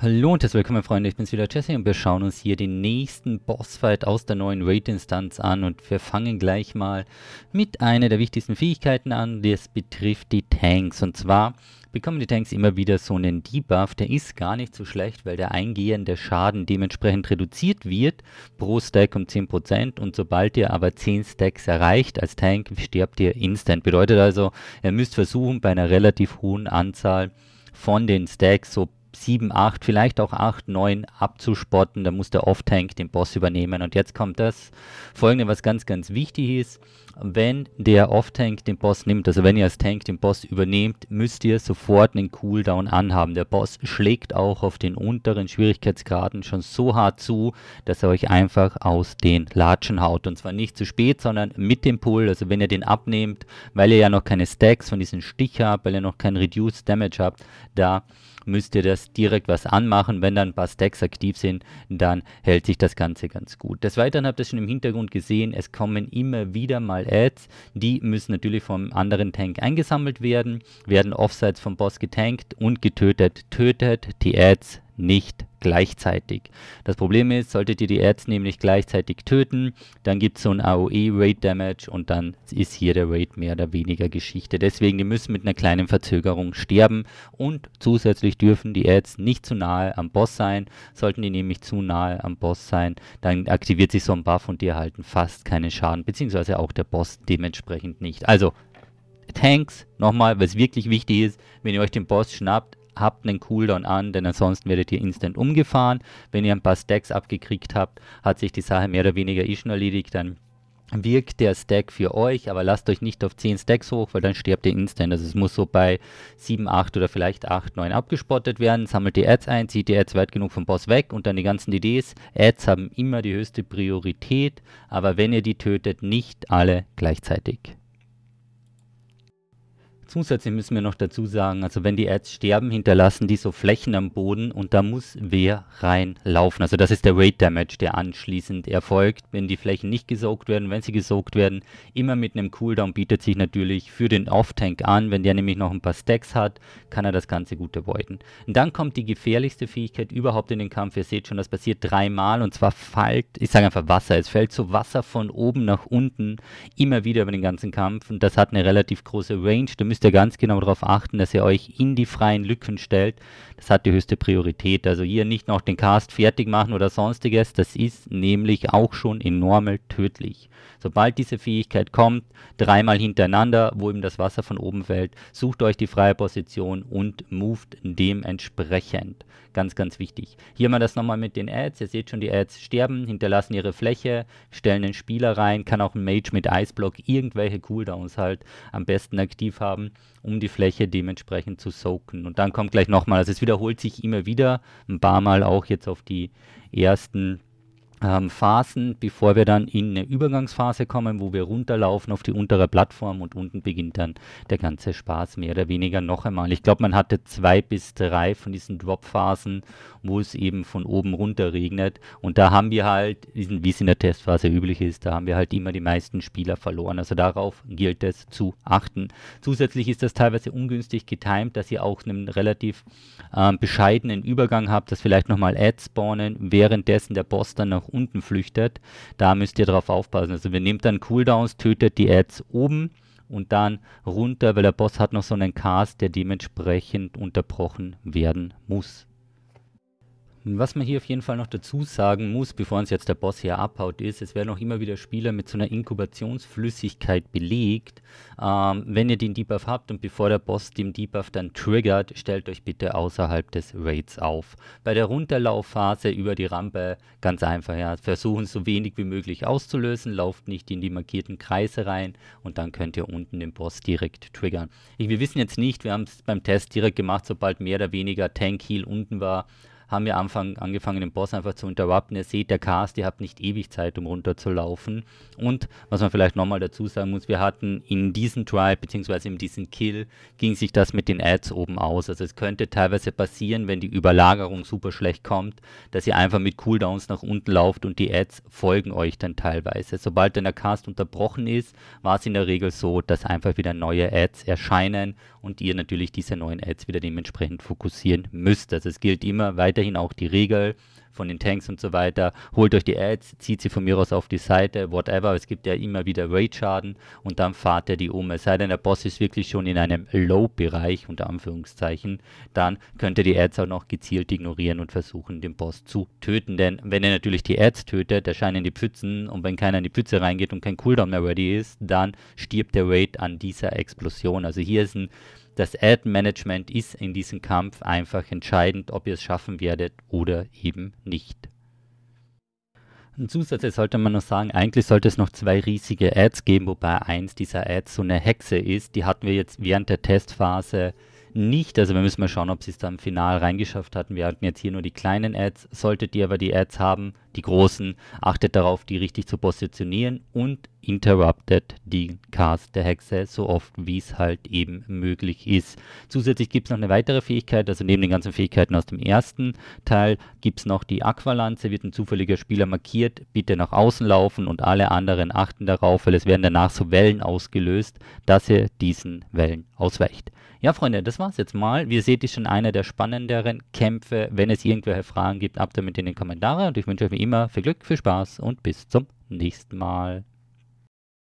Hallo und herzlich willkommen Freunde, ich bin's wieder Jesse und wir schauen uns hier den nächsten Bossfight aus der neuen Raid-Instanz an und wir fangen gleich mal mit einer der wichtigsten Fähigkeiten an, das betrifft die Tanks und zwar bekommen die Tanks immer wieder so einen Debuff, der ist gar nicht so schlecht, weil der eingehende Schaden dementsprechend reduziert wird pro Stack um 10% und sobald ihr aber 10 Stacks erreicht als Tank, stirbt ihr instant. Bedeutet also, ihr müsst versuchen bei einer relativ hohen Anzahl von den Stacks so 7, 8, vielleicht auch 8, 9 abzuspotten. Da muss der Off-Tank den Boss übernehmen. Und jetzt kommt das folgende, was ganz, ganz wichtig ist wenn der Off-Tank den Boss nimmt, also wenn ihr als Tank den Boss übernehmt, müsst ihr sofort einen Cooldown anhaben. Der Boss schlägt auch auf den unteren Schwierigkeitsgraden schon so hart zu, dass er euch einfach aus den Latschen haut. Und zwar nicht zu spät, sondern mit dem Pull, also wenn ihr den abnehmt, weil ihr ja noch keine Stacks von diesem Stich habt, weil ihr noch keinen Reduced Damage habt, da müsst ihr das direkt was anmachen. Wenn dann ein paar Stacks aktiv sind, dann hält sich das Ganze ganz gut. Des Weiteren habt ihr schon im Hintergrund gesehen, es kommen immer wieder mal Ads, die müssen natürlich vom anderen Tank eingesammelt werden, werden offsites vom Boss getankt und getötet. Tötet die Ads nicht gleichzeitig. Das Problem ist, solltet ihr die Erz nämlich gleichzeitig töten, dann gibt es so ein AOE Raid Damage und dann ist hier der Raid mehr oder weniger Geschichte. Deswegen, die müssen mit einer kleinen Verzögerung sterben und zusätzlich dürfen die Erz nicht zu nahe am Boss sein. Sollten die nämlich zu nahe am Boss sein, dann aktiviert sich so ein Buff und die erhalten fast keinen Schaden, beziehungsweise auch der Boss dementsprechend nicht. Also, Tanks, nochmal, was wirklich wichtig ist, wenn ihr euch den Boss schnappt, habt einen Cooldown an, denn ansonsten werdet ihr instant umgefahren. Wenn ihr ein paar Stacks abgekriegt habt, hat sich die Sache mehr oder weniger eh schon erledigt, dann wirkt der Stack für euch, aber lasst euch nicht auf 10 Stacks hoch, weil dann sterbt ihr instant. Also es muss so bei 7, 8 oder vielleicht 8, 9 abgespottet werden. Sammelt die Ads ein, zieht die Ads weit genug vom Boss weg und dann die ganzen DDs. Ads haben immer die höchste Priorität, aber wenn ihr die tötet, nicht alle gleichzeitig. Zusätzlich müssen wir noch dazu sagen, also wenn die Ads sterben, hinterlassen die so Flächen am Boden und da muss wer reinlaufen. Also das ist der Weight Damage, der anschließend erfolgt, wenn die Flächen nicht gesaugt werden. Wenn sie gesaugt werden, immer mit einem Cooldown bietet sich natürlich für den Off-Tank an. Wenn der nämlich noch ein paar Stacks hat, kann er das Ganze gut erbeuten. Und dann kommt die gefährlichste Fähigkeit überhaupt in den Kampf. Ihr seht schon, das passiert dreimal und zwar fällt, ich sage einfach Wasser, es fällt so Wasser von oben nach unten immer wieder über den ganzen Kampf und das hat eine relativ große Range. Da müsst müsst ihr ganz genau darauf achten, dass ihr euch in die freien Lücken stellt. Das hat die höchste Priorität. Also hier nicht noch den Cast fertig machen oder sonstiges. Das ist nämlich auch schon enorm tödlich. Sobald diese Fähigkeit kommt, dreimal hintereinander, wo ihm das Wasser von oben fällt, sucht euch die freie Position und moved dementsprechend. Ganz, ganz wichtig. Hier haben wir das nochmal mit den Ads. Ihr seht schon, die Ads sterben, hinterlassen ihre Fläche, stellen den Spieler rein, kann auch ein Mage mit Eisblock irgendwelche Cooldowns halt am besten aktiv haben um die Fläche dementsprechend zu soaken. Und dann kommt gleich nochmal, also es wiederholt sich immer wieder, ein paar Mal auch jetzt auf die ersten ähm, Phasen, bevor wir dann in eine Übergangsphase kommen, wo wir runterlaufen auf die untere Plattform und unten beginnt dann der ganze Spaß mehr oder weniger noch einmal. Ich glaube, man hatte zwei bis drei von diesen Drop-Phasen, wo es eben von oben runter regnet und da haben wir halt, wie es in der Testphase üblich ist, da haben wir halt immer die meisten Spieler verloren. Also darauf gilt es zu achten. Zusätzlich ist das teilweise ungünstig getimt, dass ihr auch einen relativ ähm, bescheidenen Übergang habt, dass vielleicht nochmal Ads spawnen, währenddessen der Boss dann nach unten flüchtet. Da müsst ihr drauf aufpassen. Also wir nehmt dann Cooldowns, tötet die Ads oben und dann runter, weil der Boss hat noch so einen Cast, der dementsprechend unterbrochen werden muss. Was man hier auf jeden Fall noch dazu sagen muss, bevor uns jetzt der Boss hier abhaut, ist, es werden auch immer wieder Spieler mit so einer Inkubationsflüssigkeit belegt. Ähm, wenn ihr den Debuff habt und bevor der Boss den Debuff dann triggert, stellt euch bitte außerhalb des Raids auf. Bei der Runterlaufphase über die Rampe ganz einfach, ja, versuchen so wenig wie möglich auszulösen, lauft nicht in die markierten Kreise rein und dann könnt ihr unten den Boss direkt triggern. Ich, wir wissen jetzt nicht, wir haben es beim Test direkt gemacht, sobald mehr oder weniger Tank Heal unten war, haben wir Anfang, angefangen, den Boss einfach zu interrupten. Ihr seht, der Cast, ihr habt nicht ewig Zeit, um runterzulaufen. Und was man vielleicht nochmal dazu sagen muss, wir hatten in diesem Try, beziehungsweise in diesem Kill, ging sich das mit den Ads oben aus. Also es könnte teilweise passieren, wenn die Überlagerung super schlecht kommt, dass ihr einfach mit Cooldowns nach unten lauft und die Ads folgen euch dann teilweise. Sobald dann der Cast unterbrochen ist, war es in der Regel so, dass einfach wieder neue Ads erscheinen und ihr natürlich diese neuen Ads wieder dementsprechend fokussieren müsst. Also es gilt immer weiter weiterhin auch die Regel, von den Tanks und so weiter, holt euch die Ads, zieht sie von mir aus auf die Seite, whatever, es gibt ja immer wieder Raid-Schaden und dann fahrt er die um. Es sei denn, der Boss ist wirklich schon in einem Low-Bereich, unter Anführungszeichen, dann könnt ihr die Ads auch noch gezielt ignorieren und versuchen, den Boss zu töten. Denn wenn ihr natürlich die Ads tötet, erscheinen die Pfützen und wenn keiner in die Pfütze reingeht und kein Cooldown mehr ready ist, dann stirbt der Raid an dieser Explosion. Also hier ist ein das Ad-Management ist in diesem Kampf einfach entscheidend, ob ihr es schaffen werdet oder eben nicht. Ein Zusatz sollte man noch sagen, eigentlich sollte es noch zwei riesige Ads geben, wobei eins dieser Ads so eine Hexe ist. Die hatten wir jetzt während der Testphase nicht. Also wir müssen mal schauen, ob sie es da im Final reingeschafft hatten. Wir hatten jetzt hier nur die kleinen Ads. Solltet ihr aber die Ads haben, die großen, achtet darauf, die richtig zu positionieren und interruptet die Cast der Hexe so oft, wie es halt eben möglich ist. Zusätzlich gibt es noch eine weitere Fähigkeit, also neben den ganzen Fähigkeiten aus dem ersten Teil gibt es noch die Aqualanze, wird ein zufälliger Spieler markiert, bitte nach außen laufen und alle anderen achten darauf, weil es werden danach so Wellen ausgelöst, dass ihr diesen Wellen ausweicht. Ja, Freunde, das war's jetzt mal. Wie ihr seht, ist schon einer der spannenderen Kämpfe. Wenn es irgendwelche Fragen gibt, ab damit in den Kommentaren und ich wünsche euch wie immer viel Glück, viel Spaß und bis zum nächsten Mal.